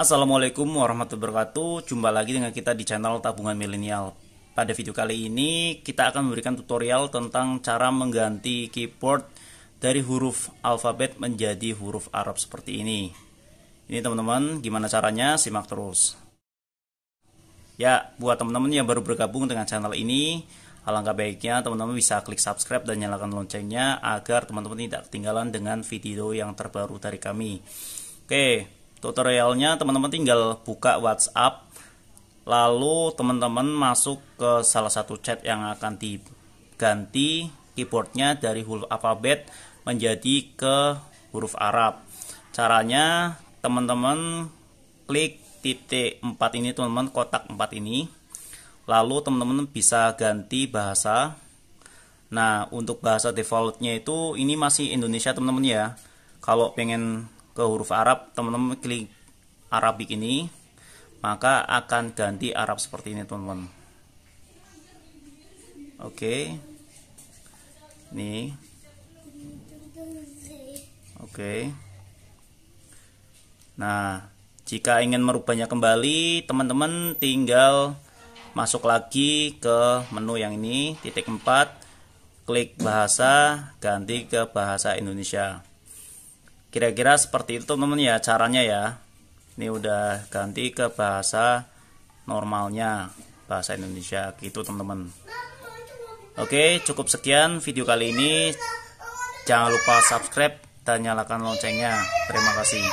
Assalamualaikum warahmatullahi wabarakatuh Jumpa lagi dengan kita di channel Tabungan Milenial Pada video kali ini kita akan memberikan tutorial tentang cara mengganti keyboard dari huruf alfabet menjadi huruf Arab seperti ini Ini teman-teman gimana caranya simak terus Ya buat teman-teman yang baru bergabung dengan channel ini Alangkah baiknya teman-teman bisa klik subscribe dan nyalakan loncengnya agar teman-teman tidak ketinggalan dengan video yang terbaru dari kami Oke, tutorialnya teman-teman tinggal buka WhatsApp lalu teman-teman masuk ke salah satu chat yang akan diganti keyboardnya dari huruf alfabet menjadi ke huruf Arab caranya teman-teman klik titik 4 ini teman-teman kotak 4 ini lalu teman-teman bisa ganti bahasa nah untuk bahasa defaultnya itu ini masih Indonesia teman-teman ya kalau pengen ke huruf Arab teman-teman klik Arabik ini maka akan ganti Arab seperti ini teman-teman oke okay. nih oke okay. nah jika ingin merubahnya kembali teman-teman tinggal masuk lagi ke menu yang ini titik 4 klik bahasa ganti ke bahasa Indonesia kira-kira seperti itu teman-teman ya caranya ya ini udah ganti ke bahasa normalnya bahasa Indonesia gitu teman-teman oke cukup sekian video kali ini jangan lupa subscribe dan nyalakan loncengnya terima kasih